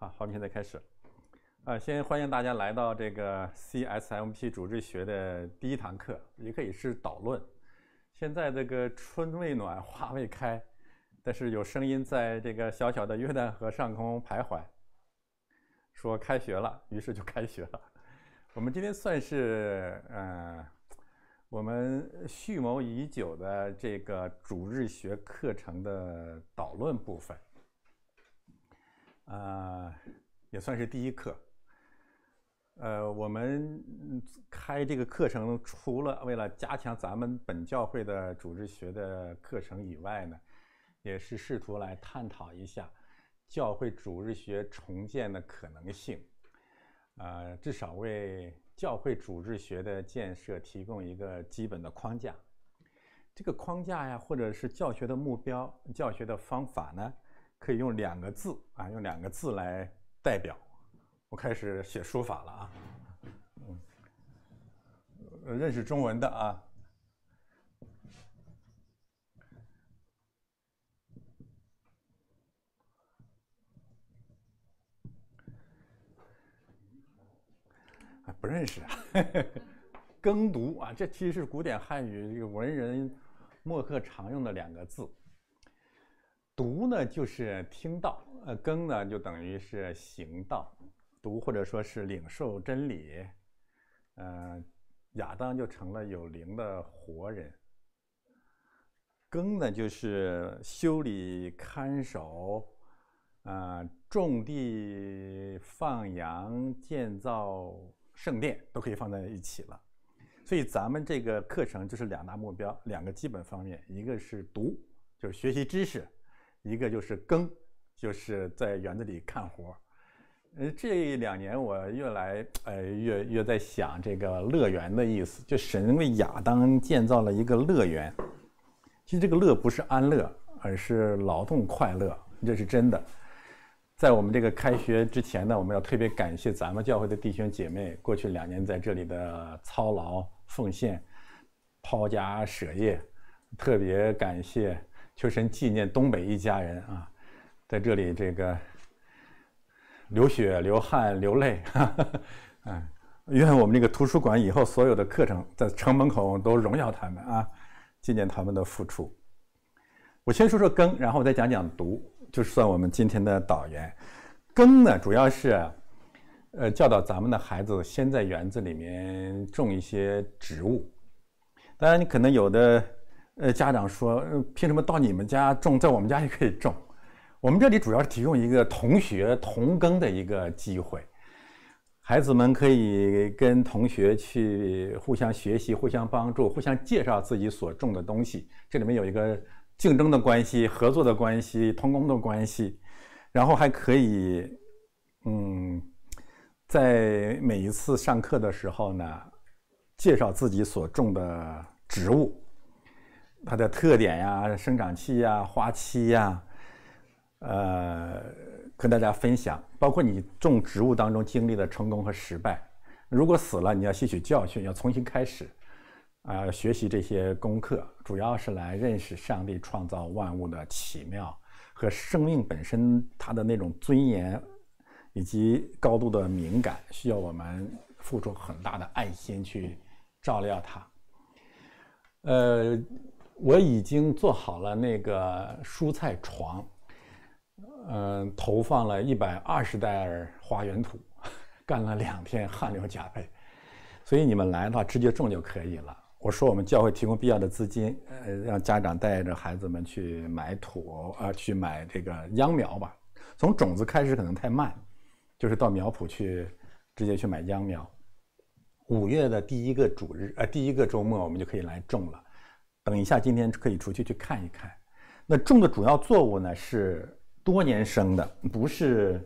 好，我们现在开始。呃，先欢迎大家来到这个 CSMP 主日学的第一堂课，也可以是导论。现在这个春未暖，花未开，但是有声音在这个小小的约旦河上空徘徊，说开学了，于是就开学了。我们今天算是，嗯，我们蓄谋已久的这个主日学课程的导论部分。呃，也算是第一课。呃，我们开这个课程，除了为了加强咱们本教会的主日学的课程以外呢，也是试图来探讨一下教会主日学重建的可能性。呃，至少为教会主日学的建设提供一个基本的框架。这个框架呀，或者是教学的目标、教学的方法呢？可以用两个字啊，用两个字来代表。我开始写书法了啊，嗯，认识中文的啊？不认识啊？耕读啊，这其实是古典汉语这个文人墨客常用的两个字。读呢就是听到，呃，耕呢就等于是行道，读或者说是领受真理，呃，亚当就成了有灵的活人。耕呢就是修理、看守，啊，种地、放羊、建造圣殿都可以放在一起了。所以咱们这个课程就是两大目标，两个基本方面，一个是读，就是学习知识。一个就是耕，就是在园子里干活儿。呃，这两年我越来呃越越在想这个乐园的意思，就神为亚当建造了一个乐园。其实这个乐不是安乐，而是劳动快乐，这是真的。在我们这个开学之前呢，我们要特别感谢咱们教会的弟兄姐妹过去两年在这里的操劳奉献、抛家舍业，特别感谢。求神纪念东北一家人啊，在这里这个流血、流汗、流泪，嗯，愿我们这个图书馆以后所有的课程在城门口都荣耀他们啊，纪念他们的付出。我先说说耕，然后我再讲讲读，就是我们今天的导员。耕呢，主要是呃教导咱们的孩子先在园子里面种一些植物，当然你可能有的。呃，家长说，呃，凭什么到你们家种，在我们家也可以种？我们这里主要是提供一个同学同耕的一个机会，孩子们可以跟同学去互相学习、互相帮助、互相介绍自己所种的东西。这里面有一个竞争的关系、合作的关系、同工的关系，然后还可以，嗯，在每一次上课的时候呢，介绍自己所种的植物。它的特点呀，生长期呀，花期呀，呃，跟大家分享。包括你种植物当中经历的成功和失败，如果死了，你要吸取教训，要重新开始，啊，学习这些功课，主要是来认识上帝创造万物的奇妙和生命本身它的那种尊严以及高度的敏感，需要我们付出很大的爱心去照料它。呃。我已经做好了那个蔬菜床，嗯，投放了一百二十袋儿花园土，干了两天汗流浃背，所以你们来的话直接种就可以了。我说我们教会提供必要的资金，呃，让家长带着孩子们去买土呃，去买这个秧苗吧。从种子开始可能太慢，就是到苗圃去直接去买秧苗。五月的第一个主日，呃，第一个周末我们就可以来种了。等一下，今天可以出去去看一看。那种的主要作物呢是多年生的，不是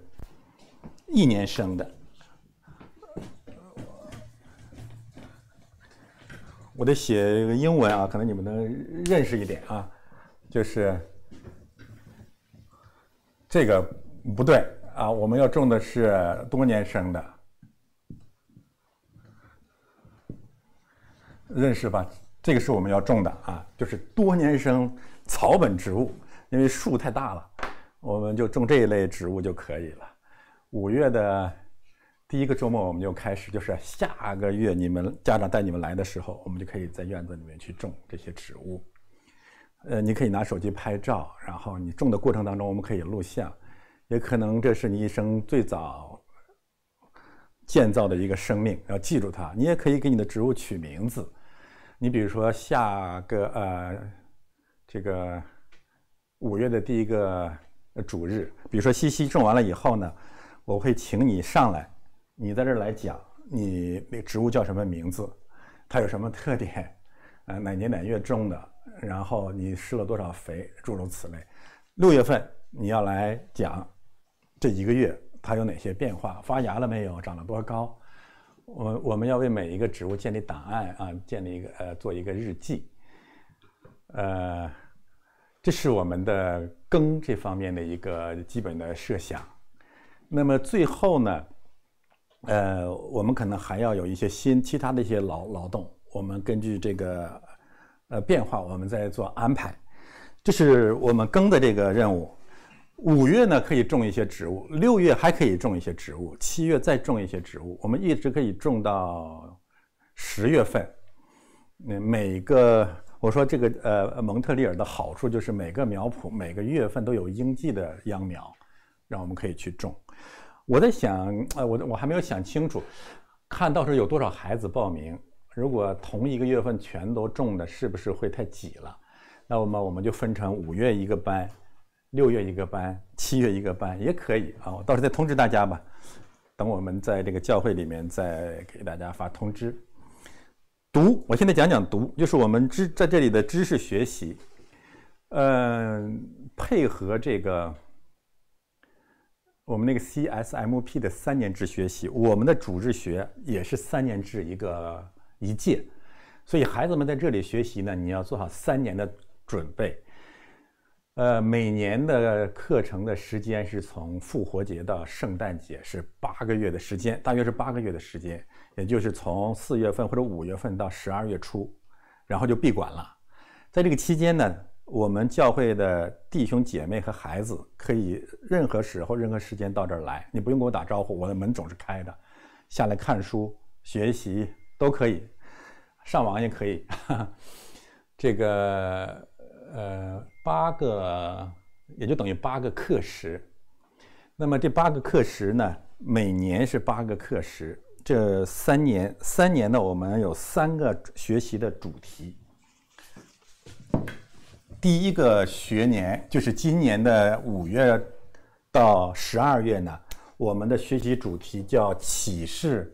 一年生的。我得写一个英文啊，可能你们能认识一点啊。就是这个不对啊，我们要种的是多年生的，认识吧？这个是我们要种的啊，就是多年生草本植物，因为树太大了，我们就种这一类植物就可以了。五月的第一个周末我们就开始，就是下个月你们家长带你们来的时候，我们就可以在院子里面去种这些植物。呃，你可以拿手机拍照，然后你种的过程当中我们可以录像，也可能这是你一生最早建造的一个生命，要记住它。你也可以给你的植物取名字。你比如说下个呃，这个五月的第一个主日，比如说西西种完了以后呢，我会请你上来，你在这来讲你那植物叫什么名字，它有什么特点，呃哪年哪月种的，然后你施了多少肥，诸如此类。六月份你要来讲这一个月它有哪些变化，发芽了没有，长了多高。我我们要为每一个植物建立档案啊，建立一个呃，做一个日记。呃，这是我们的耕这方面的一个基本的设想。那么最后呢，呃，我们可能还要有一些新其他的一些劳劳动，我们根据这个呃变化，我们再做安排。这是我们耕的这个任务。五月呢可以种一些植物，六月还可以种一些植物，七月再种一些植物，我们一直可以种到十月份。那每个我说这个呃蒙特利尔的好处就是每个苗圃每个月份都有应季的秧苗，让我们可以去种。我在想，呃，我我还没有想清楚，看到时候有多少孩子报名，如果同一个月份全都种的，是不是会太挤了？那我们我们就分成五月一个班。六月一个班，七月一个班也可以啊，我到时候再通知大家吧。等我们在这个教会里面再给大家发通知。读，我现在讲讲读，就是我们知在这里的知识学习。嗯，配合这个我们那个 CSMP 的三年制学习，我们的主治学也是三年制一个一届，所以孩子们在这里学习呢，你要做好三年的准备。呃，每年的课程的时间是从复活节到圣诞节，是八个月的时间，大约是八个月的时间，也就是从四月份或者五月份到十二月初，然后就闭馆了。在这个期间呢，我们教会的弟兄姐妹和孩子可以任何时候、任何时间到这儿来，你不用跟我打招呼，我的门总是开的。下来看书、学习都可以，上网也可以。这个呃。八个，也就等于八个课时。那么这八个课时呢，每年是八个课时。这三年，三年呢，我们有三个学习的主题。第一个学年就是今年的五月到十二月呢，我们的学习主题叫启示。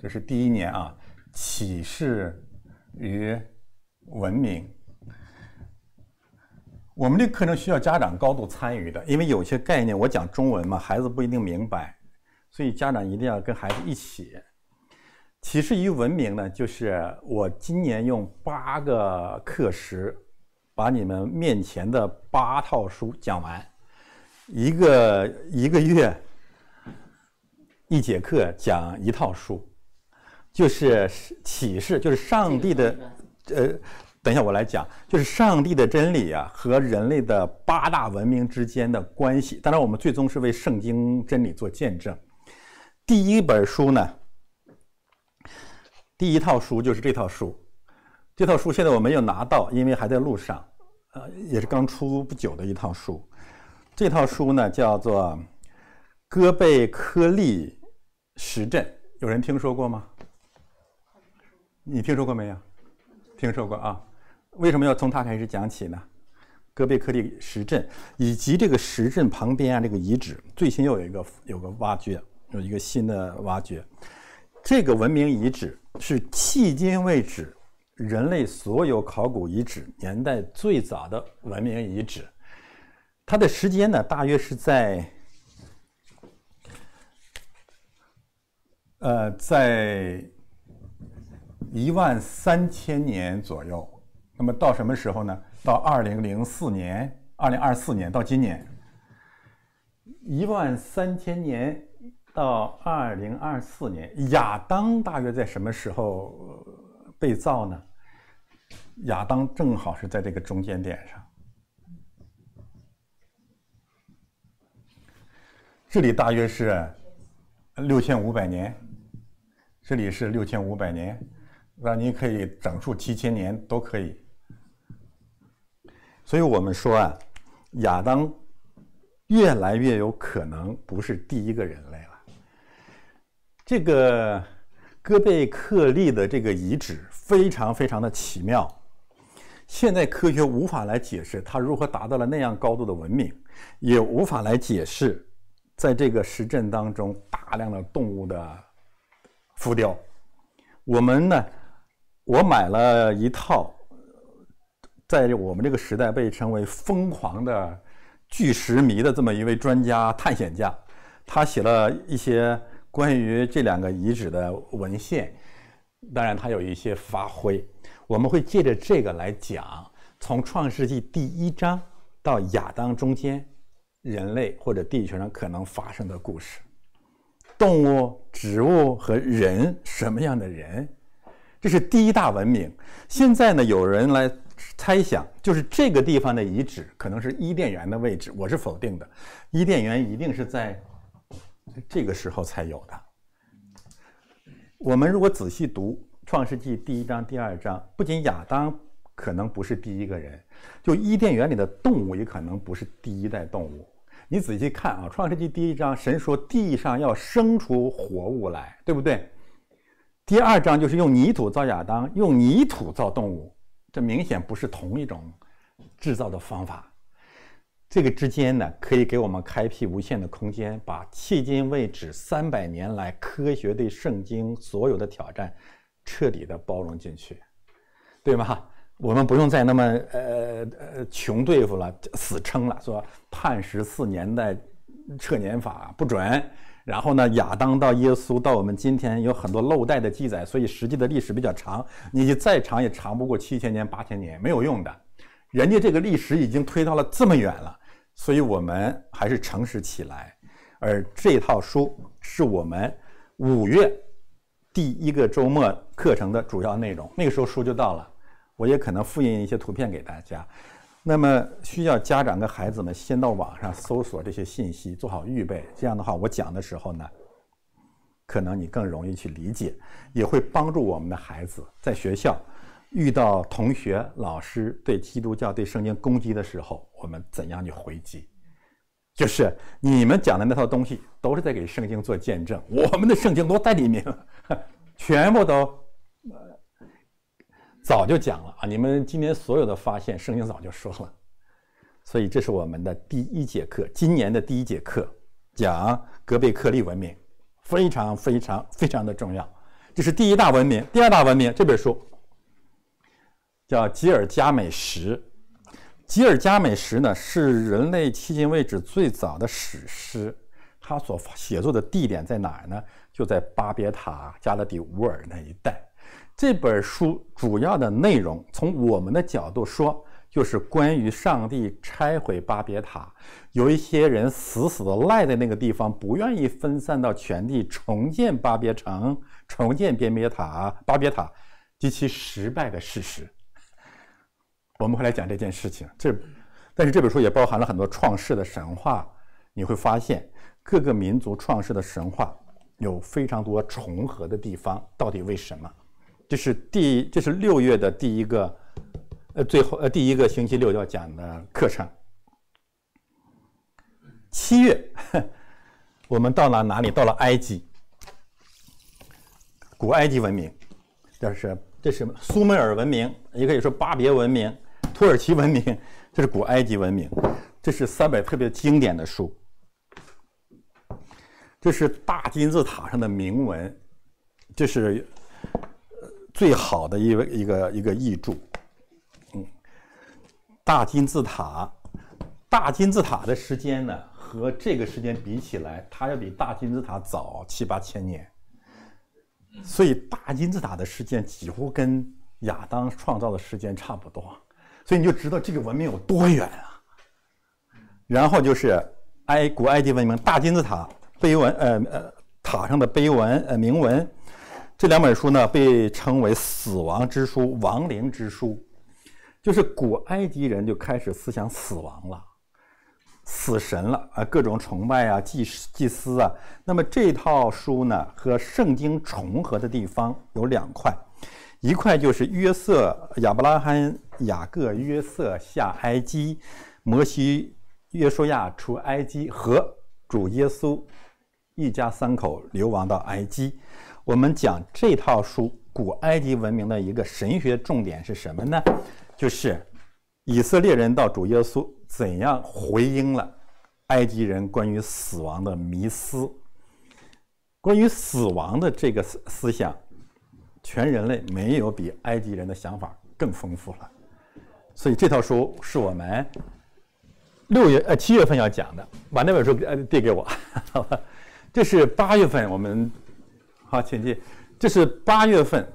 这是第一年啊，启示与文明。我们这课程需要家长高度参与的，因为有些概念我讲中文嘛，孩子不一定明白，所以家长一定要跟孩子一起。启示于文明呢，就是我今年用八个课时，把你们面前的八套书讲完，一个一个月一节课讲一套书，就是启示，就是上帝的，呃。等一下，我来讲，就是上帝的真理啊和人类的八大文明之间的关系。当然，我们最终是为圣经真理做见证。第一本书呢，第一套书就是这套书，这套书现在我没有拿到，因为还在路上。呃，也是刚出不久的一套书。这套书呢叫做《哥贝克利实证》，有人听说过吗？你听说过没有？听说过啊。为什么要从它开始讲起呢？戈贝克利石阵以及这个石阵旁边啊，这个遗址最新又有一个有个挖掘，有一个新的挖掘。这个文明遗址是迄今为止人类所有考古遗址年代最早的文明遗址。它的时间呢，大约是在呃，在一万三千年左右。那么到什么时候呢？到二零零四年，二零二四年到今年，一万三千年到二零二四年，亚当大约在什么时候被造呢？亚当正好是在这个中间点上，这里大约是六千五百年，这里是六千五百年，那你可以整数七千年都可以。所以我们说啊，亚当越来越有可能不是第一个人类了。这个戈贝克利的这个遗址非常非常的奇妙，现在科学无法来解释它如何达到了那样高度的文明，也无法来解释在这个石阵当中大量的动物的浮雕。我们呢，我买了一套。在我们这个时代被称为“疯狂的巨石迷”的这么一位专家探险家，他写了一些关于这两个遗址的文献。当然，他有一些发挥。我们会借着这个来讲，从创世纪第一章到亚当中间，人类或者地球上可能发生的故事。动物、植物和人，什么样的人？这是第一大文明。现在呢，有人来。猜想就是这个地方的遗址可能是伊甸园的位置，我是否定的。伊甸园一定是在这个时候才有的。我们如果仔细读《创世纪》第一章、第二章，不仅亚当可能不是第一个人，就伊甸园里的动物也可能不是第一代动物。你仔细看啊，《创世纪》第一章，神说地上要生出活物来，对不对？第二章就是用泥土造亚当，用泥土造动物。这明显不是同一种制造的方法，这个之间呢，可以给我们开辟无限的空间，把迄今为止三百年来科学对圣经所有的挑战彻底的包容进去，对吗？我们不用再那么呃呃穷对付了，死撑了，说判十四年的撤年法不准。然后呢，亚当到耶稣到我们今天有很多漏带的记载，所以实际的历史比较长。你就再长也长不过七千年、八千年，没有用的。人家这个历史已经推到了这么远了，所以我们还是诚实起来。而这套书是我们五月第一个周末课程的主要内容。那个时候书就到了，我也可能复印一些图片给大家。那么需要家长跟孩子们先到网上搜索这些信息，做好预备。这样的话，我讲的时候呢，可能你更容易去理解，也会帮助我们的孩子在学校遇到同学、老师对基督教、对圣经攻击的时候，我们怎样去回击？就是你们讲的那套东西，都是在给圣经做见证。我们的圣经都在里面了，全部都。早就讲了啊！你们今天所有的发现，圣经早就说了。所以这是我们的第一节课，今年的第一节课，讲格贝克利文明，非常非常非常的重要。这是第一大文明，第二大文明。这本书叫《吉尔伽美什》，《吉尔伽美什》呢是人类迄今为止最早的史诗。他所写作的地点在哪儿呢？就在巴别塔加勒底乌尔那一带。这本书主要的内容，从我们的角度说，就是关于上帝拆毁巴别塔，有一些人死死的赖在那个地方，不愿意分散到全地重建巴别城、重建边别塔、巴别塔及其失败的事实。我们会来讲这件事情。这，但是这本书也包含了很多创世的神话，你会发现各个民族创世的神话有非常多重合的地方，到底为什么？这是第，这是六月的第一个，呃，最后呃，第一个星期六要讲的课程。七月，我们到了哪里？到了埃及。古埃及文明，这是这是苏美尔文明，也可以说巴别文明、土耳其文明，这是古埃及文明。这是三本特别经典的书。这是大金字塔上的铭文，这是。最好的一位一个一个译著，嗯，大金字塔，大金字塔的时间呢，和这个时间比起来，它要比大金字塔早七八千年，所以大金字塔的时间几乎跟亚当创造的时间差不多，所以你就知道这个文明有多远啊。然后就是埃古埃及文明大金字塔碑文，呃呃，塔上的碑文呃铭文。这两本书呢，被称为《死亡之书》《亡灵之书》，就是古埃及人就开始思想死亡了，死神了啊，各种崇拜啊，祭祭司啊。那么这套书呢，和圣经重合的地方有两块，一块就是约瑟、亚伯拉罕、雅各、约瑟下埃及，摩西、约书亚出埃及和主耶稣一家三口流亡到埃及。我们讲这套书，古埃及文明的一个神学重点是什么呢？就是以色列人到主耶稣怎样回应了埃及人关于死亡的迷思。关于死亡的这个思思想，全人类没有比埃及人的想法更丰富了。所以这套书是我们六月呃七月份要讲的，把那本书呃递给我。这是八月份我们。好，请进。这是八月份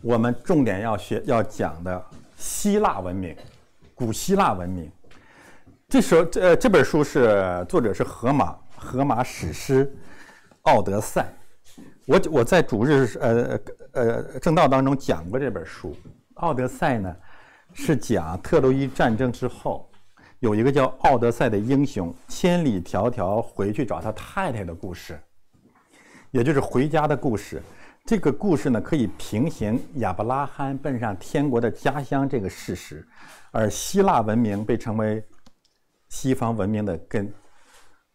我们重点要学、要讲的希腊文明、古希腊文明。这首这这本书是作者是荷马，荷马史诗《奥德赛》。我我在主日呃呃正道当中讲过这本书，《奥德赛》呢是讲特洛伊战争之后，有一个叫奥德赛的英雄千里迢迢回去找他太太的故事。也就是回家的故事，这个故事呢，可以平行亚伯拉罕奔上天国的家乡这个事实，而希腊文明被称为西方文明的根，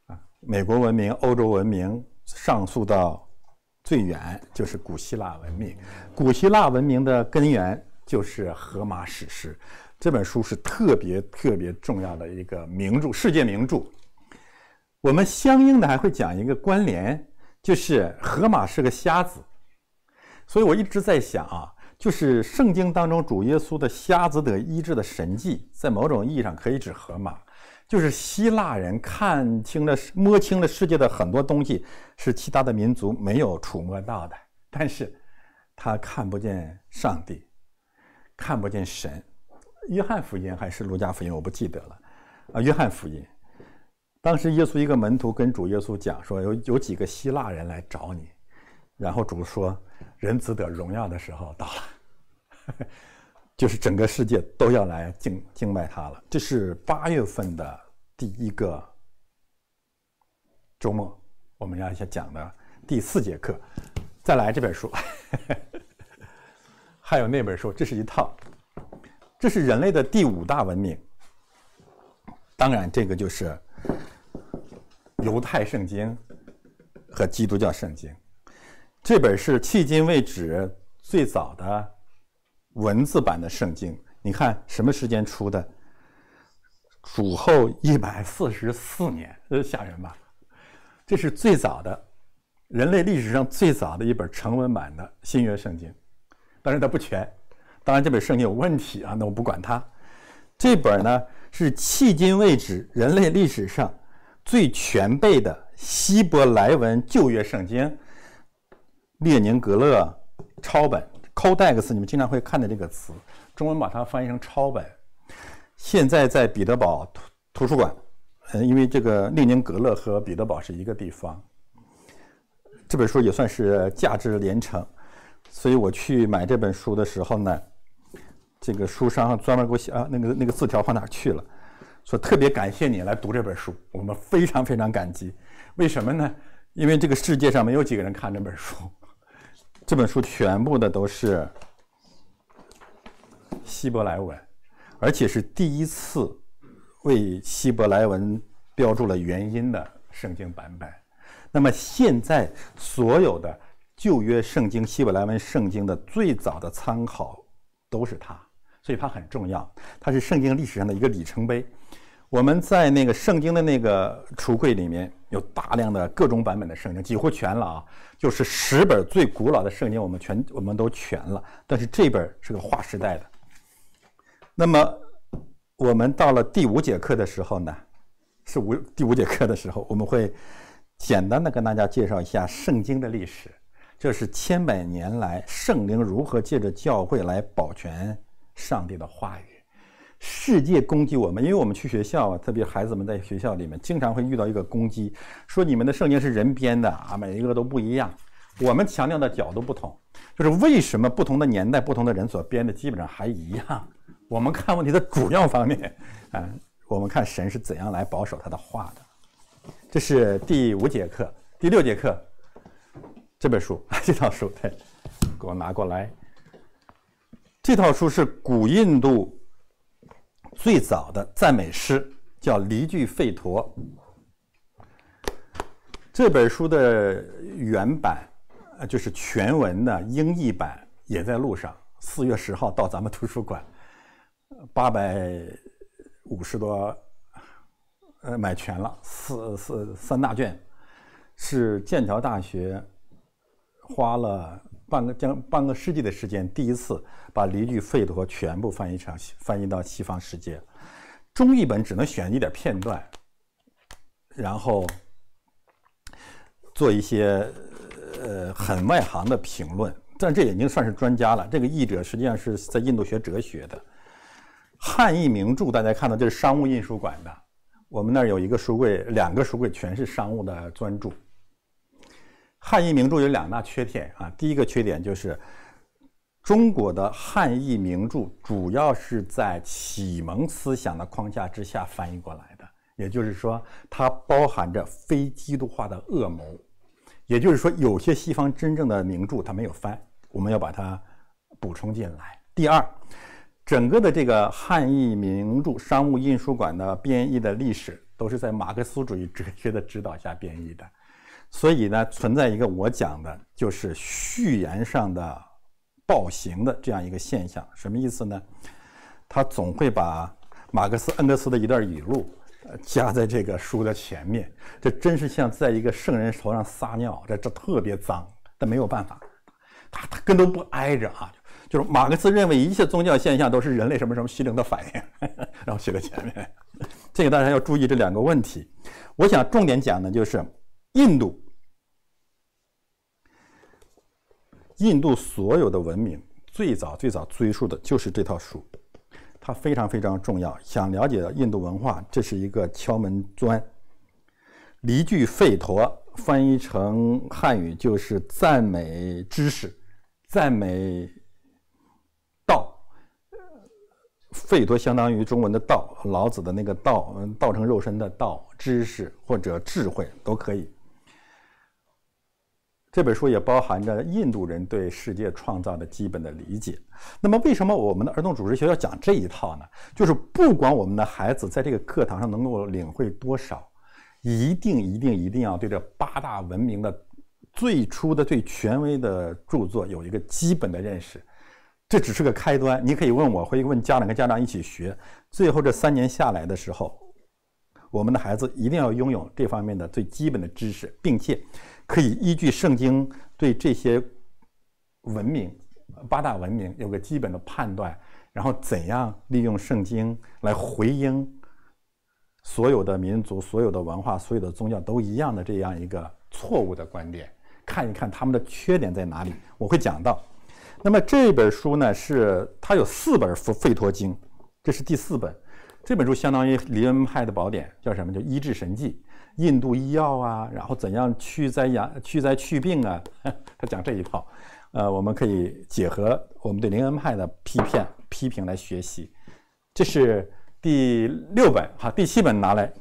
啊，美国文明、欧洲文明上溯到最远就是古希腊文明，古希腊文明的根源就是荷马史诗，这本书是特别特别重要的一个名著，世界名著，我们相应的还会讲一个关联。就是河马是个瞎子，所以我一直在想啊，就是圣经当中主耶稣的瞎子得医治的神迹，在某种意义上可以指河马，就是希腊人看清了、摸清了世界的很多东西，是其他的民族没有触摸到的，但是，他看不见上帝，看不见神。约翰福音还是路加福音，我不记得了，啊，约翰福音。当时耶稣一个门徒跟主耶稣讲说：“有有几个希腊人来找你。”然后主说：“人子得荣耀的时候到了，就是整个世界都要来敬敬拜他了。”这是八月份的第一个周末，我们要先讲的第四节课。再来这本书，还有那本书，这是一套，这是人类的第五大文明。当然，这个就是。犹太圣经和基督教圣经，这本是迄今为止最早的文字版的圣经。你看什么时间出的？主后一百四十四年，吓人吧？这是最早的人类历史上最早的一本成文版的新约圣经。当然它不全，当然这本圣经有问题啊。那我不管它。这本呢是迄今为止人类历史上最全备的希伯来文旧约圣经——列宁格勒抄本 （Codex）。你们经常会看的这个词，中文把它翻译成“抄本”。现在在彼得堡图图书馆，嗯，因为这个列宁格勒和彼得堡是一个地方。这本书也算是价值连城，所以我去买这本书的时候呢。这个书商专门给我写啊，那个那个字条放哪去了？说特别感谢你来读这本书，我们非常非常感激。为什么呢？因为这个世界上没有几个人看这本书，这本书全部的都是希伯来文，而且是第一次为希伯来文标注了原因的圣经版本。那么现在所有的旧约圣经希伯来文圣经的最早的参考都是它。所以它很重要，它是圣经历史上的一个里程碑。我们在那个圣经的那个橱柜里面，有大量的各种版本的圣经，几乎全了啊，就是十本最古老的圣经，我们全我们都全了。但是这本是个划时代的。那么我们到了第五节课的时候呢，是五第五节课的时候，我们会简单的跟大家介绍一下圣经的历史，这是千百年来圣灵如何借着教会来保全。上帝的话语，世界攻击我们，因为我们去学校啊，特别孩子们在学校里面经常会遇到一个攻击，说你们的圣经是人编的啊，每一个都不一样。我们强调的角度不同，就是为什么不同的年代、不同的人所编的基本上还一样？我们看问题的主要方面啊，我们看神是怎样来保守他的话的。这是第五节课，第六节课，这本书 这套书对，给我拿过来。这套书是古印度最早的赞美诗，叫《离句吠陀》。这本书的原版，呃，就是全文的英译版，也在路上。四月十号到咱们图书馆，八百五十多，呃，买全了。四四三大卷，是剑桥大学花了。半个将半个世纪的时间，第一次把《离句吠陀》全部翻译成翻译到西方世界。中译本只能选一点片段，然后做一些呃很外行的评论，但这已经算是专家了。这个译者实际上是在印度学哲学的。汉译名著，大家看到这是商务印书馆的。我们那儿有一个书柜，两个书柜全是商务的专著。汉译名著有两大缺点啊，第一个缺点就是，中国的汉译名著主要是在启蒙思想的框架之下翻译过来的，也就是说，它包含着非基督化的恶谋，也就是说，有些西方真正的名著它没有翻，我们要把它补充进来。第二，整个的这个汉译名著商务印书馆的编译的历史都是在马克思主义哲学的指导下编译的。所以呢，存在一个我讲的，就是序言上的暴行的这样一个现象，什么意思呢？他总会把马克思恩格斯的一段语录，夹在这个书的前面，这真是像在一个圣人头上撒尿，这这特别脏，但没有办法，他他跟都不挨着啊，就是马克思认为一切宗教现象都是人类什么什么虚灵的反应，然后写在前面，这个大家要注意这两个问题，我想重点讲呢就是。印度，印度所有的文明最早最早追溯的就是这套书，它非常非常重要。想了解印度文化，这是一个敲门砖。离句吠陀翻译成汉语就是赞美知识、赞美道。吠陀相当于中文的道，老子的那个道，嗯，道成肉身的道，知识或者智慧都可以。这本书也包含着印度人对世界创造的基本的理解。那么，为什么我们的儿童主持学校讲这一套呢？就是不管我们的孩子在这个课堂上能够领会多少，一定、一定、一定要对这八大文明的最初的、最权威的著作有一个基本的认识。这只是个开端。你可以问我，或者问家长，跟家长一起学。最后这三年下来的时候，我们的孩子一定要拥有这方面的最基本的知识，并且。可以依据圣经对这些文明、八大文明有个基本的判断，然后怎样利用圣经来回应所有的民族、所有的文化、所有的宗教都一样的这样一个错误的观点，看一看他们的缺点在哪里。我会讲到。那么这本书呢，是它有四本《费托经》，这是第四本。这本书相当于黎恩派的宝典，叫什么？叫《医治神迹》。印度医药啊，然后怎样去灾养、去灾去病啊？他讲这一套，呃，我们可以结合我们对林恩派的批判批评来学习。这是第六本哈，第七本拿来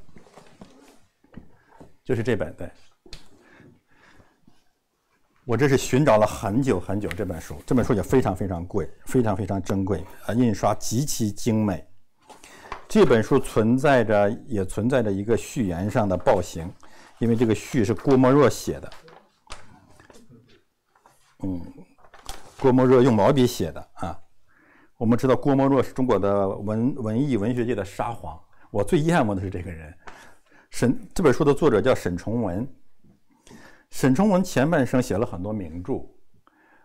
就是这本对。我这是寻找了很久很久这本书，这本书也非常非常贵，非常非常珍贵啊，印刷极其精美。这本书存在着，也存在着一个序言上的暴行，因为这个序是郭沫若写的，嗯，郭沫若用毛笔写的啊。我们知道郭沫若是中国的文文艺文学界的沙皇，我最厌恶的是这个人。沈这本书的作者叫沈从文，沈从文前半生写了很多名著，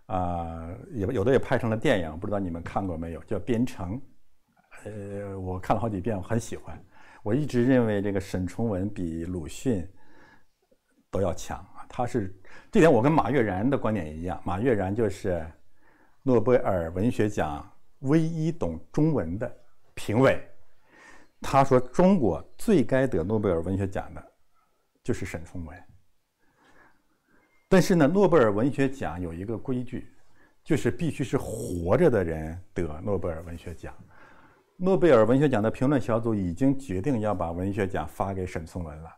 啊，有有的也拍成了电影，不知道你们看过没有？叫《边城》。呃，我看了好几遍，我很喜欢。我一直认为这个沈从文比鲁迅都要强啊。他是这点，我跟马悦然的观点一样。马悦然就是诺贝尔文学奖唯一懂中文的评委。他说，中国最该得诺贝尔文学奖的就是沈从文。但是呢，诺贝尔文学奖有一个规矩，就是必须是活着的人得诺贝尔文学奖。诺贝尔文学奖的评论小组已经决定要把文学奖发给沈从文了。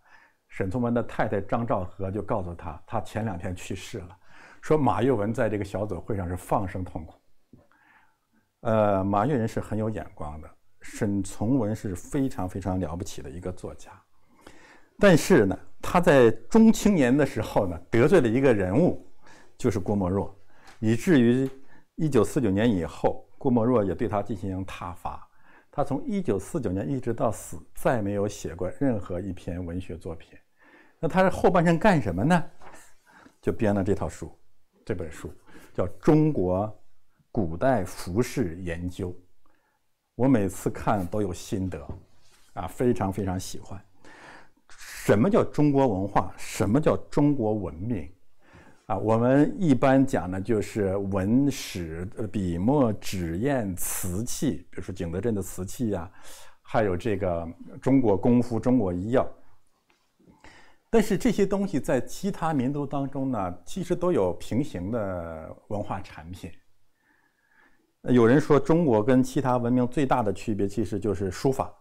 沈从文的太太张兆和就告诉他，他前两天去世了。说马悦文在这个小组会上是放声痛哭。呃，马悦文是很有眼光的，沈从文是非常非常了不起的一个作家。但是呢，他在中青年的时候呢，得罪了一个人物，就是郭沫若，以至于一九四九年以后，郭沫若也对他进行挞伐。他从一九四九年一直到死，再没有写过任何一篇文学作品。那他是后半生干什么呢？就编了这套书，这本书叫《中国古代服饰研究》。我每次看都有心得，啊，非常非常喜欢。什么叫中国文化？什么叫中国文明？啊，我们一般讲呢，就是文史、笔墨、纸砚、瓷器，比如说景德镇的瓷器呀，还有这个中国功夫、中国医药。但是这些东西在其他民族当中呢，其实都有平行的文化产品。有人说，中国跟其他文明最大的区别其实就是书法。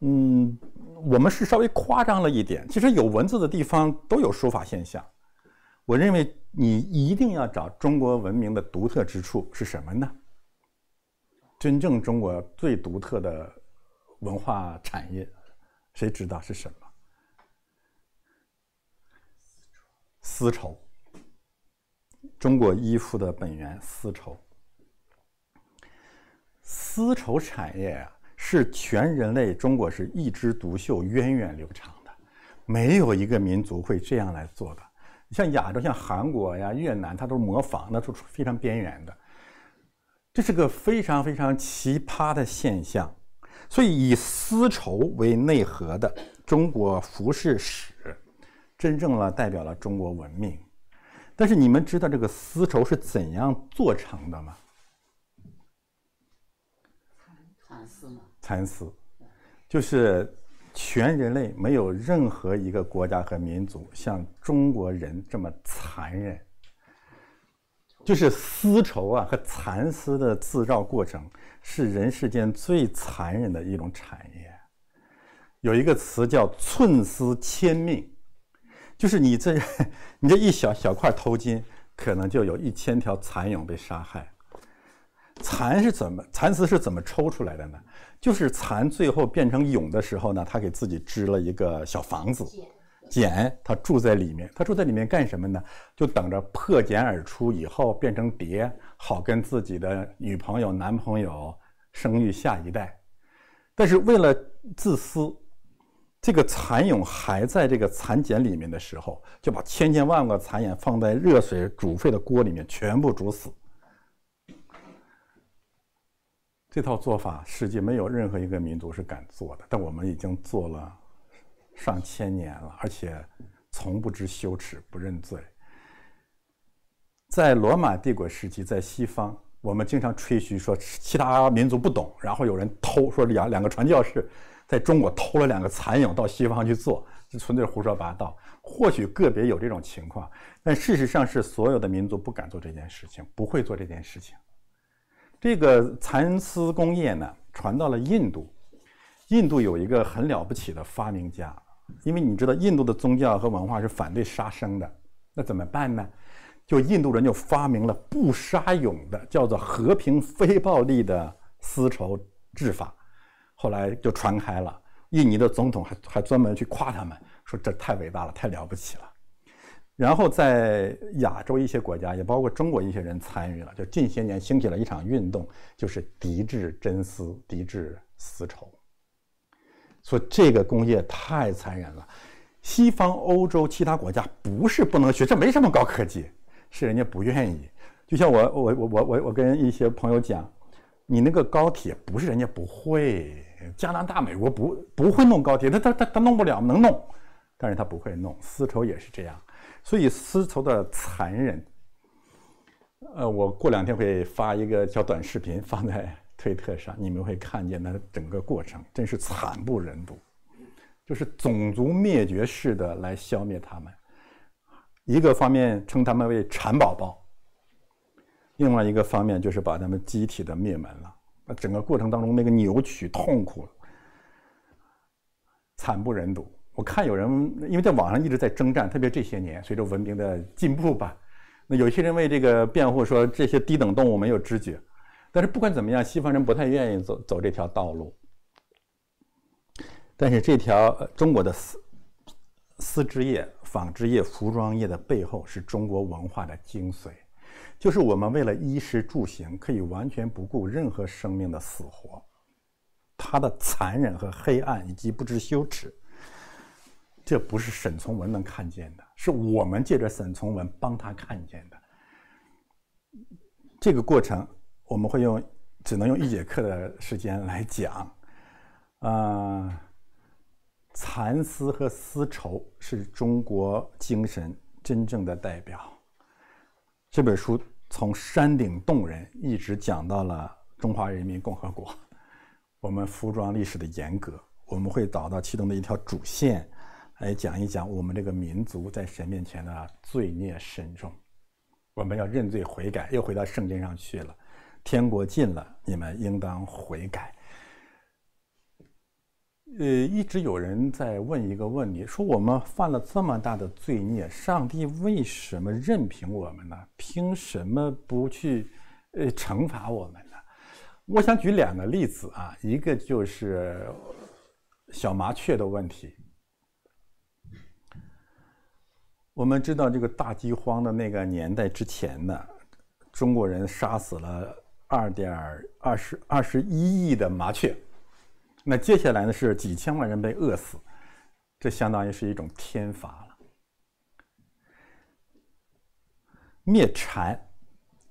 嗯，我们是稍微夸张了一点，其实有文字的地方都有书法现象。我认为你一定要找中国文明的独特之处是什么呢？真正中国最独特的文化产业，谁知道是什么？丝绸，中国衣服的本源，丝绸，丝绸产业啊，是全人类中国是一枝独秀、源远流长的，没有一个民族会这样来做的。像亚洲，像韩国呀、越南，它都是模仿，那都是非常边缘的。这是个非常非常奇葩的现象。所以，以丝绸为内核的中国服饰史，真正了代表了中国文明。但是，你们知道这个丝绸是怎样做成的吗？蚕丝吗？蚕丝，就是。全人类没有任何一个国家和民族像中国人这么残忍，就是丝绸啊和蚕丝的制造过程是人世间最残忍的一种产业。有一个词叫“寸丝千命”，就是你这你这一小小块头巾，可能就有一千条蚕蛹被杀害。蚕是怎么蚕丝是怎么抽出来的呢？就是蚕最后变成蛹的时候呢，他给自己织了一个小房子，茧，他住在里面。他住在里面干什么呢？就等着破茧而出以后变成蝶，好跟自己的女朋友、男朋友生育下一代。但是为了自私，这个蚕蛹还在这个蚕茧里面的时候，就把千千万万个蚕茧放在热水煮沸的锅里面，全部煮死。这套做法，世界没有任何一个民族是敢做的。但我们已经做了上千年了，而且从不知羞耻、不认罪。在罗马帝国时期，在西方，我们经常吹嘘说其他民族不懂。然后有人偷说两两个传教士在中国偷了两个蚕蛹到西方去做，这纯粹胡说八道。或许个别有这种情况，但事实上是所有的民族不敢做这件事情，不会做这件事情。这个蚕丝工业呢，传到了印度。印度有一个很了不起的发明家，因为你知道印度的宗教和文化是反对杀生的，那怎么办呢？就印度人就发明了不杀勇的，叫做和平非暴力的丝绸制法。后来就传开了。印尼的总统还还专门去夸他们，说这太伟大了，太了不起了。然后在亚洲一些国家，也包括中国一些人参与了。就近些年兴起了一场运动，就是抵制真丝、抵制丝绸，说这个工业太残忍了。西方、欧洲其他国家不是不能学，这没什么高科技，是人家不愿意。就像我、我、我、我、我跟一些朋友讲，你那个高铁不是人家不会，加拿大、美国不不会弄高铁，他他他他弄不了，能弄，但是他不会弄。丝绸也是这样。所以丝绸的残忍，呃，我过两天会发一个小短视频放在推特上，你们会看见那整个过程，真是惨不忍睹，就是种族灭绝式的来消灭他们。一个方面称他们为产宝宝，另外一个方面就是把他们集体的灭门了。那整个过程当中那个扭曲痛苦，惨不忍睹。我看有人因为在网上一直在征战，特别这些年随着文明的进步吧，那有些人为这个辩护说这些低等动物没有知觉，但是不管怎么样，西方人不太愿意走走这条道路。但是这条中国的丝丝织业、纺织业、服装业的背后是中国文化的精髓，就是我们为了衣食住行可以完全不顾任何生命的死活，它的残忍和黑暗以及不知羞耻。这不是沈从文能看见的，是我们借着沈从文帮他看见的。这个过程我们会用，只能用一节课的时间来讲。啊，蚕丝和丝绸是中国精神真正的代表。这本书从山顶洞人一直讲到了中华人民共和国，我们服装历史的沿革，我们会找到其中的一条主线。来讲一讲我们这个民族在神面前的罪孽深重，我们要认罪悔改。又回到圣经上去了，天国近了，你们应当悔改。呃，一直有人在问一个问题：说我们犯了这么大的罪孽，上帝为什么任凭我们呢？凭什么不去，呃，惩罚我们呢？我想举两个例子啊，一个就是小麻雀的问题。我们知道这个大饥荒的那个年代之前呢，中国人杀死了二点二十二十一亿的麻雀，那接下来呢是几千万人被饿死，这相当于是一种天罚了。灭蝉，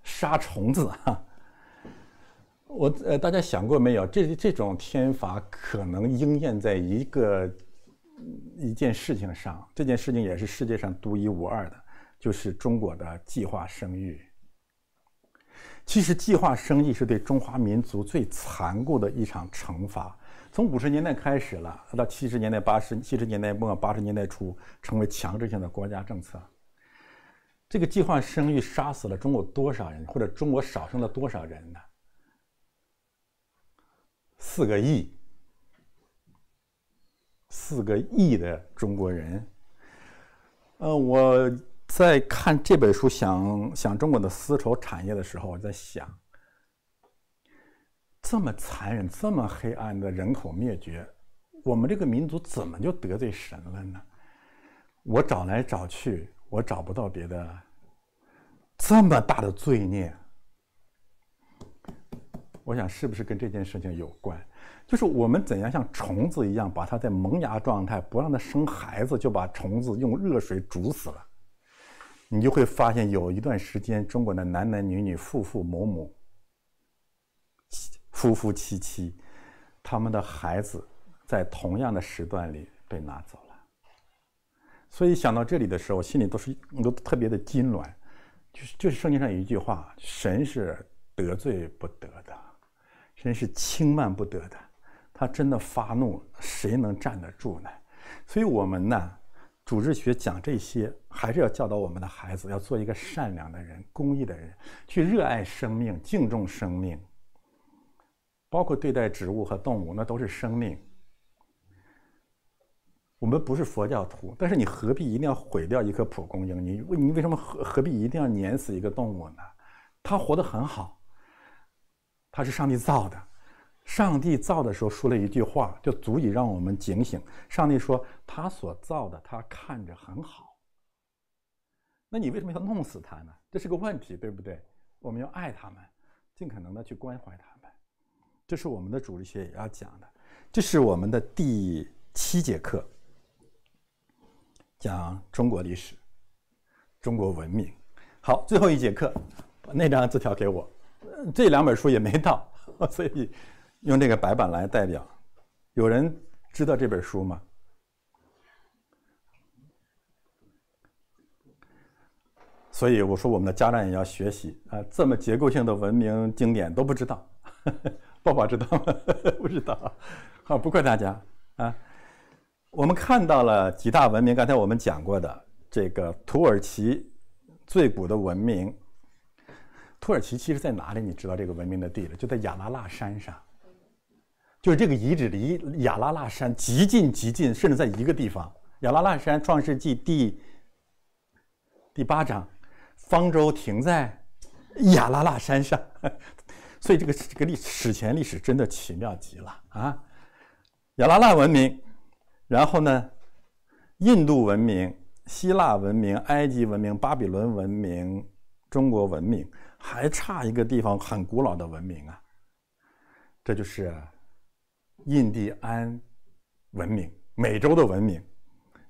杀虫子哈。我呃，大家想过没有？这这种天罚可能应验在一个。一件事情上，这件事情也是世界上独一无二的，就是中国的计划生育。其实，计划生育是对中华民族最残酷的一场惩罚。从五十年代开始了，到七十年代、八十、七十年代末、八十年代初，成为强制性的国家政策。这个计划生育杀死了中国多少人，或者中国少生了多少人呢？四个亿。四个亿的中国人，呃，我在看这本书，想想中国的丝绸产业的时候，我在想，这么残忍、这么黑暗的人口灭绝，我们这个民族怎么就得罪神了呢？我找来找去，我找不到别的，这么大的罪孽，我想是不是跟这件事情有关？就是我们怎样像虫子一样，把它在萌芽状态，不让它生孩子，就把虫子用热水煮死了。你就会发现，有一段时间，中国的男男女女、父父母母、夫夫妻妻，他们的孩子在同样的时段里被拿走了。所以想到这里的时候，心里都是都特别的痉挛。就是就是圣经上有一句话：神是得罪不得的，神是轻慢不得的。他真的发怒，谁能站得住呢？所以，我们呢，主治学讲这些，还是要教导我们的孩子，要做一个善良的人、公益的人，去热爱生命、敬重生命，包括对待植物和动物，那都是生命。我们不是佛教徒，但是你何必一定要毁掉一棵蒲公英？你你为什么何何必一定要碾死一个动物呢？它活得很好，它是上帝造的。上帝造的时候说了一句话，就足以让我们警醒。上帝说：“他所造的，他看着很好。那你为什么要弄死他呢？这是个问题，对不对？我们要爱他们，尽可能的去关怀他们。这是我们的主理学也要讲的。这是我们的第七节课，讲中国历史、中国文明。好，最后一节课，把那张字条给我。这两本书也没到，所以。用这个白板来代表，有人知道这本书吗？所以我说，我们的家长也要学习啊！这么结构性的文明经典都不知道，爸爸知道吗？不知道，好不怪大家啊！我们看到了几大文明，刚才我们讲过的这个土耳其最古的文明，土耳其其实在哪里？你知道这个文明的地址？就在亚拉拉山上。就是这个遗址离亚拉腊山极近极近，甚至在一个地方。亚拉腊山《创世纪》第第八章，方舟停在亚拉腊山上，所以这个这个历史前历史真的奇妙极了啊！亚拉腊文明，然后呢，印度文明、希腊文明、埃及文明、巴比伦文明、中国文明，还差一个地方很古老的文明啊，这就是。印第安文明，美洲的文明，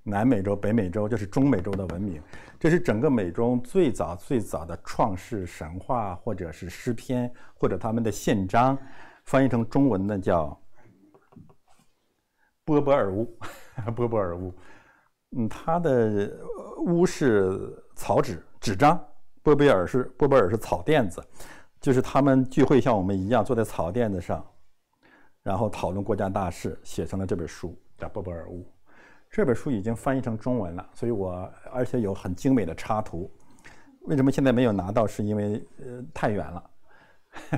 南美洲、北美洲就是中美洲的文明。这是整个美洲最早最早的创世神话，或者是诗篇，或者他们的宪章。翻译成中文呢，叫“波波尔乌”。波波尔乌，嗯，它的“乌”是草纸、纸张，“波波尔”是波波尔是草垫子，就是他们聚会像我们一样坐在草垫子上。然后讨论国家大事，写成了这本书，叫《波波尔乌》。这本书已经翻译成中文了，所以我而且有很精美的插图。为什么现在没有拿到？是因为呃太远了，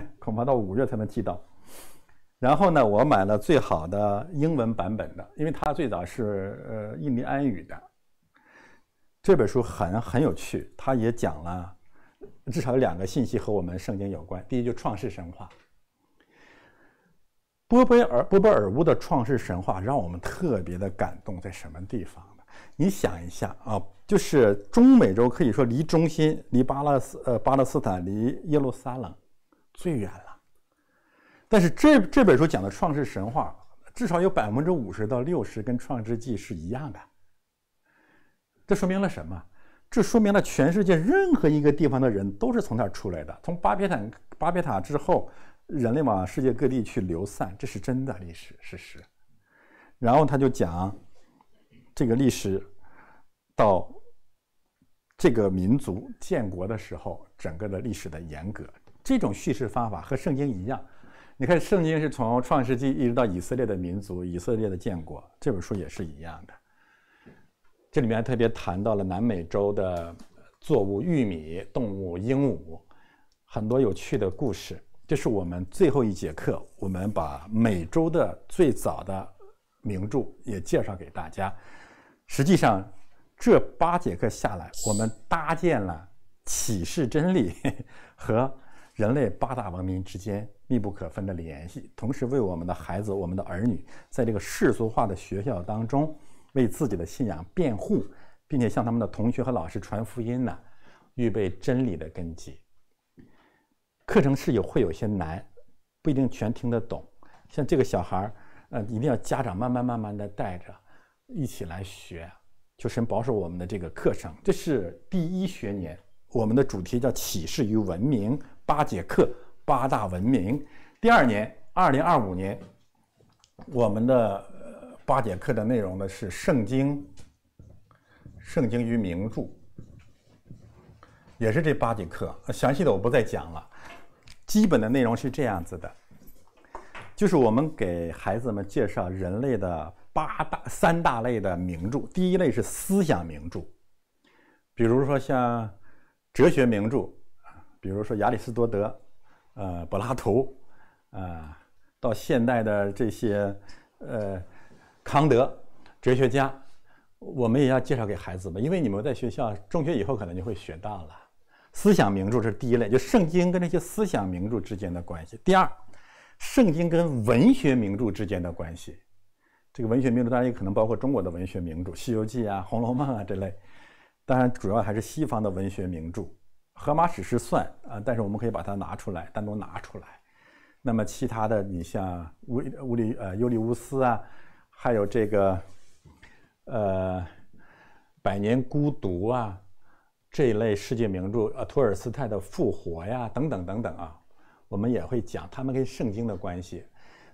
恐怕到五月才能寄到。然后呢，我买了最好的英文版本的，因为它最早是呃印第安语的。这本书很很有趣，它也讲了至少有两个信息和我们圣经有关。第一就创世神话。波贝尔波波尔乌的创世神话让我们特别的感动，在什么地方呢？你想一下啊，就是中美洲可以说离中心、离巴勒斯、呃巴勒斯坦、离耶路撒冷最远了。但是这这本书讲的创世神话，至少有百分之五十到六十跟创世纪是一样的。这说明了什么？这说明了全世界任何一个地方的人都是从那儿出来的，从巴别塔巴别塔之后。人类往世界各地去流散，这是真的历史事实。然后他就讲这个历史到这个民族建国的时候，整个的历史的严格。这种叙事方法和圣经一样。你看，圣经是从创世纪一直到以色列的民族、以色列的建国，这本书也是一样的。这里面特别谈到了南美洲的作物玉米、动物鹦鹉，很多有趣的故事。这是我们最后一节课，我们把美洲的最早的名著也介绍给大家。实际上，这八节课下来，我们搭建了启示真理 和人类八大文明之间密不可分的联系，同时为我们的孩子、我们的儿女，在这个世俗化的学校当中，为自己的信仰辩护，并且向他们的同学和老师传福音呢，预备真理的根基。课程是有会有些难，不一定全听得懂。像这个小孩儿，呃，一定要家长慢慢慢慢的带着一起来学，就是保守我们的这个课程。这是第一学年，我们的主题叫启示与文明，八节课，八大文明。第二年，二零二五年，我们的八节课的内容呢是圣经，圣经与名著，也是这八节课。详细的我不再讲了。基本的内容是这样子的，就是我们给孩子们介绍人类的八大、三大类的名著。第一类是思想名著，比如说像哲学名著，比如说亚里士多德、呃柏拉图啊，到现代的这些呃康德哲学家，我们也要介绍给孩子们，因为你们在学校中学以后可能就会学到了。思想名著是第一类，就圣经跟那些思想名著之间的关系。第二，圣经跟文学名著之间的关系。这个文学名著当然也可能包括中国的文学名著，《西游记》啊，《红楼梦》啊这类。当然，主要还是西方的文学名著。荷马史诗》算啊，但是我们可以把它拿出来，单独拿出来。那么其他的，你像乌乌里呃尤里乌斯啊，还有这个呃《百年孤独》啊。这一类世界名著，呃，托尔斯泰的《复活》呀，等等等等啊，我们也会讲他们跟圣经的关系。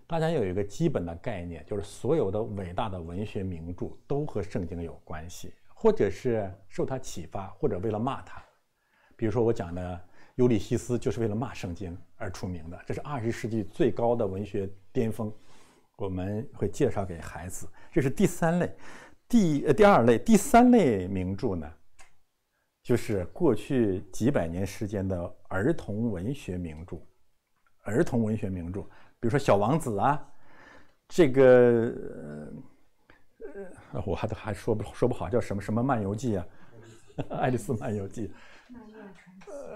大家有一个基本的概念，就是所有的伟大的文学名著都和圣经有关系，或者是受他启发，或者为了骂他。比如说我讲的《尤利西斯》，就是为了骂圣经而出名的。这是二十世纪最高的文学巅峰，我们会介绍给孩子。这是第三类，第呃第二类，第三类名著呢。就是过去几百年时间的儿童文学名著，儿童文学名著，比如说《小王子》啊，这个呃，我还还说不说不好，叫什么什么《漫游记》啊，《爱丽丝漫游记》，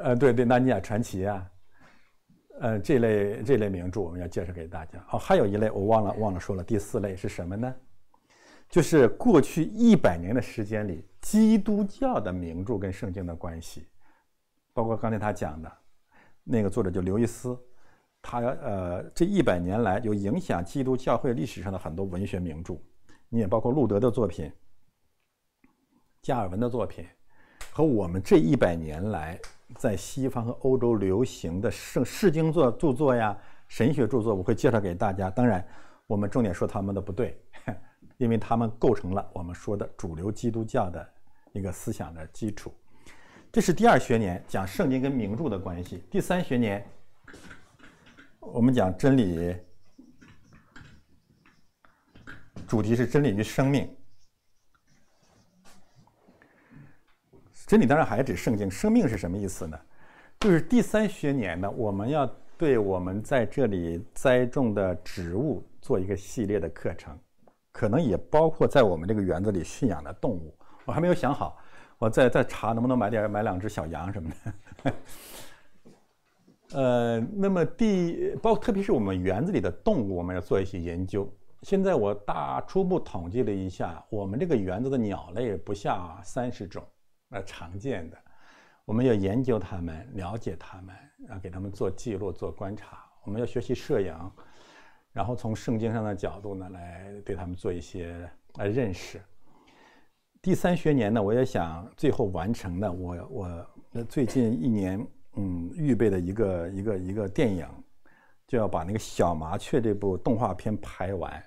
呃，对对，《纳尼亚传奇》啊，呃，这类这类名著我们要介绍给大家。哦，还有一类我忘了忘了说了，第四类是什么呢？就是过去一百年的时间里。基督教的名著跟圣经的关系，包括刚才他讲的，那个作者就刘易斯，他呃这一百年来就影响基督教会历史上的很多文学名著，你也包括路德的作品、加尔文的作品，和我们这一百年来在西方和欧洲流行的圣圣经作著作呀、神学著作，我会介绍给大家。当然，我们重点说他们的不对，因为他们构成了我们说的主流基督教的。一个思想的基础，这是第二学年讲圣经跟名著的关系。第三学年，我们讲真理，主题是真理与生命。真理当然还指圣经，生命是什么意思呢？就是第三学年呢，我们要对我们在这里栽种的植物做一个系列的课程，可能也包括在我们这个园子里驯养的动物。我还没有想好，我再再查能不能买点买两只小羊什么的。呃，那么第，包括特别是我们园子里的动物，我们要做一些研究。现在我大初步统计了一下，我们这个园子的鸟类不下三十种，呃，常见的，我们要研究它们，了解它们，然后给它们做记录、做观察。我们要学习摄影，然后从圣经上的角度呢，来对它们做一些呃认识。第三学年呢，我也想最后完成的，我我那最近一年，嗯，预备的一个一个一个电影，就要把那个小麻雀这部动画片拍完，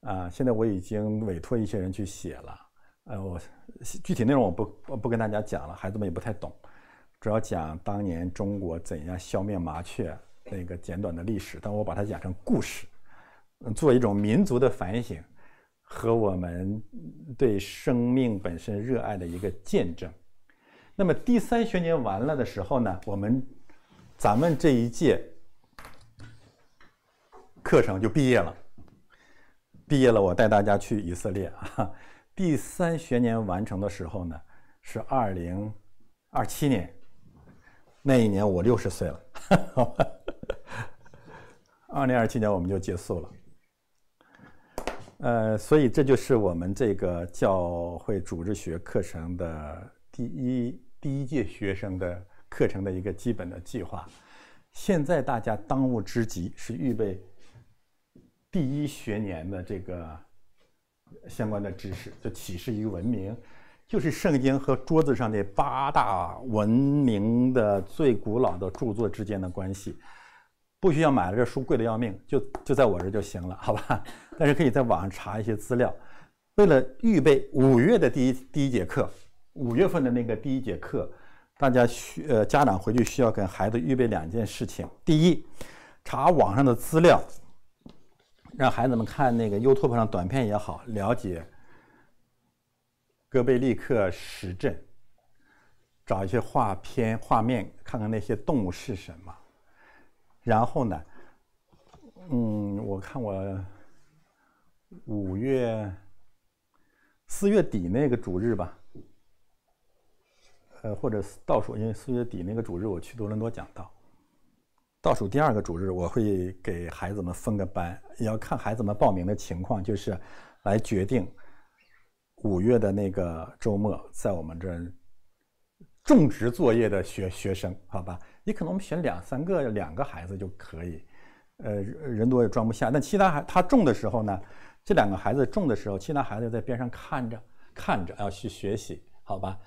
啊，现在我已经委托一些人去写了，呃，我具体内容我不我不跟大家讲了，孩子们也不太懂，主要讲当年中国怎样消灭麻雀那个简短的历史，但我把它讲成故事，嗯，做一种民族的反省。和我们对生命本身热爱的一个见证。那么第三学年完了的时候呢，我们咱们这一届课程就毕业了。毕业了，我带大家去以色列。啊。第三学年完成的时候呢，是二零二七年，那一年我六十岁了。二零二七年我们就结束了。呃，所以这就是我们这个教会组织学课程的第一第一届学生的课程的一个基本的计划。现在大家当务之急是预备第一学年的这个相关的知识，就启示个文明，就是圣经和桌子上的八大文明的最古老的著作之间的关系。不需要买了，这书贵的要命，就就在我这就行了，好吧？但是可以在网上查一些资料。为了预备五月的第一第一节课，五月份的那个第一节课，大家需呃家长回去需要跟孩子预备两件事情：第一，查网上的资料，让孩子们看那个 YouTube 上短片也好，了解哥贝利克实阵，找一些画片画面，看看那些动物是什么。然后呢，嗯，我看我五月四月底那个主日吧，呃，或者倒数，因为四月底那个主日我去多伦多讲道，倒数第二个主日我会给孩子们分个班，也要看孩子们报名的情况，就是来决定五月的那个周末在我们这种植作业的学学生，好吧？也可能我们选两三个，两个孩子就可以，呃，人多也装不下。但其他孩他种的时候呢，这两个孩子种的时候，其他孩子在边上看着，看着要去学习，好吧？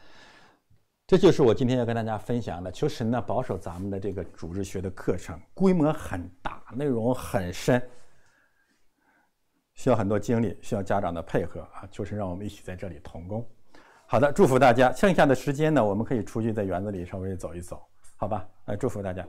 这就是我今天要跟大家分享的。求神呢保守咱们的这个主日学的课程，规模很大，内容很深，需要很多精力，需要家长的配合啊！求神让我们一起在这里同工。好的，祝福大家。剩下的时间呢，我们可以出去在园子里稍微走一走。好吧，来祝福大家。